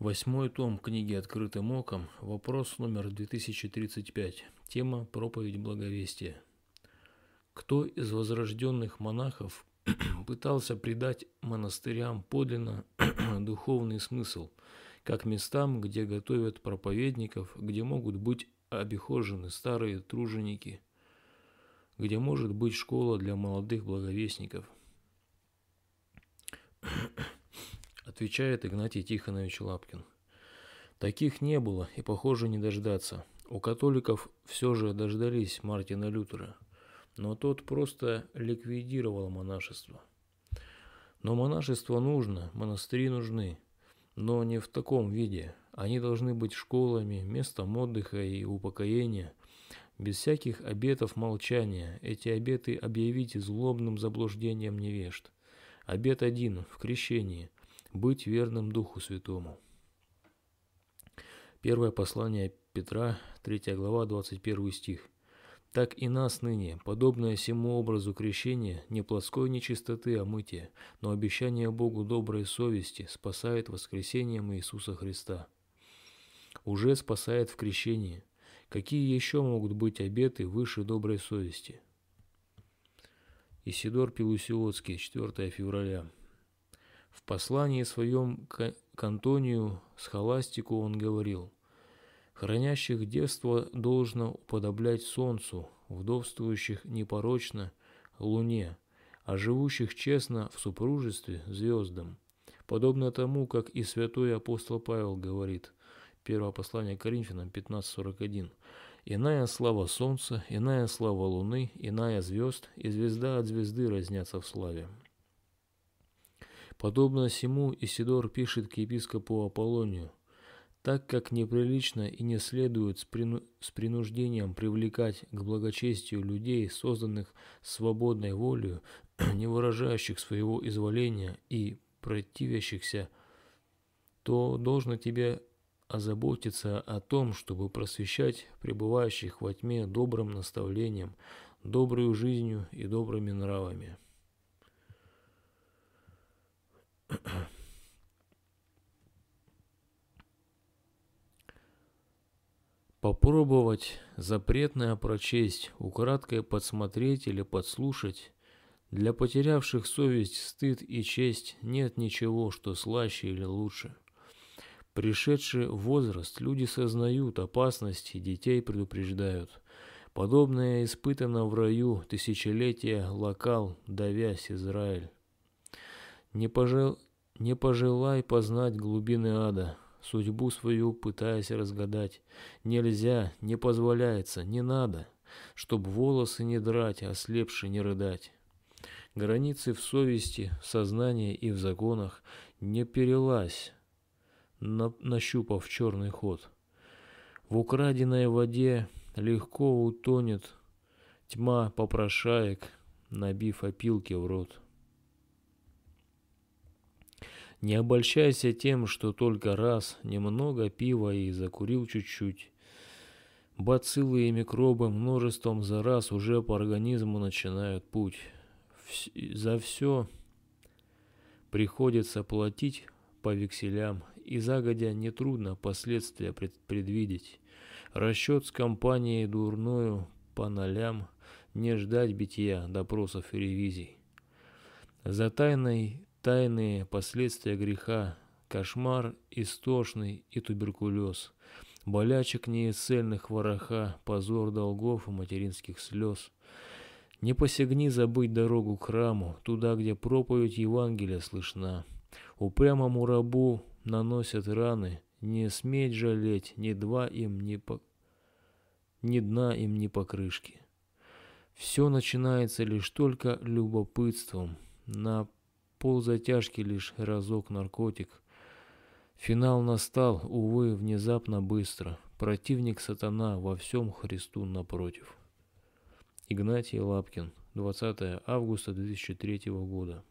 Восьмой том книги «Открытым оком», вопрос номер 2035, тема «Проповедь благовестия». Кто из возрожденных монахов пытался придать монастырям подлинно духовный смысл, как местам, где готовят проповедников, где могут быть обихожены старые труженики, где может быть школа для молодых благовестников – отвечает Игнатий Тихонович Лапкин. Таких не было и, похоже, не дождаться. У католиков все же дождались Мартина Лютера, но тот просто ликвидировал монашество. Но монашество нужно, монастыри нужны, но не в таком виде. Они должны быть школами, местом отдыха и упокоения – без всяких обетов молчания эти обеты объявите злобным заблуждением невежд. Обет один в крещении. Быть верным Духу Святому. Первое послание Петра, 3 глава, 21 стих. Так и нас ныне, подобное всему образу крещения, не плотской нечистоты омытия, но обещание Богу доброй совести спасает воскресением Иисуса Христа. Уже спасает в крещении. Какие еще могут быть обеты выше доброй совести? Исидор Пелусиотский, 4 февраля в послании своем к, Антонию схоластику он говорил, «Хранящих девство должно уподоблять солнцу, вдовствующих непорочно луне, а живущих честно в супружестве звездам». Подобно тому, как и святой апостол Павел говорит, Первое послание Коринфянам 15.41, «Иная слава солнца, иная слава луны, иная звезд, и звезда от звезды разнятся в славе». Подобно сему Исидор пишет к епископу Аполлонию, так как неприлично и не следует с, прину... с принуждением привлекать к благочестию людей, созданных свободной волею, не выражающих своего изволения и противящихся, то должно тебе озаботиться о том, чтобы просвещать пребывающих во тьме добрым наставлением, добрую жизнью и добрыми нравами. Попробовать запретное прочесть, украдкой подсмотреть или подслушать. Для потерявших совесть, стыд и честь нет ничего, что слаще или лучше. Пришедший возраст, люди сознают опасности, детей предупреждают. Подобное испытано в раю тысячелетия локал, давясь Израиль. Не, пожел... не пожелай познать глубины ада, судьбу свою пытаясь разгадать. Нельзя, не позволяется, не надо, чтоб волосы не драть, ослепши а не рыдать. Границы в совести, в сознании и в законах не перелась, на... нащупав черный ход. В украденной воде легко утонет тьма попрошаек, набив опилки в рот. Не обольщайся тем, что только раз, немного пива и закурил чуть-чуть. Бациллы и микробы множеством за раз уже по организму начинают путь. За все приходится платить по векселям, и загодя нетрудно последствия предвидеть. Расчет с компанией дурную по нолям, не ждать битья, допросов и ревизий. За тайной Тайные последствия греха, кошмар истошный и туберкулез, болячек неисцельных вороха, позор долгов и материнских слез. Не посягни забыть дорогу к храму, туда, где проповедь Евангелия слышна. Упрямому рабу наносят раны, не сметь жалеть ни два им, ни, по... ни дна им, ни покрышки. Все начинается лишь только любопытством, на Ползатяжки, лишь разок наркотик. Финал настал, увы, внезапно быстро. Противник сатана во всем Христу напротив. Игнатий Лапкин, 20 августа 2003 года.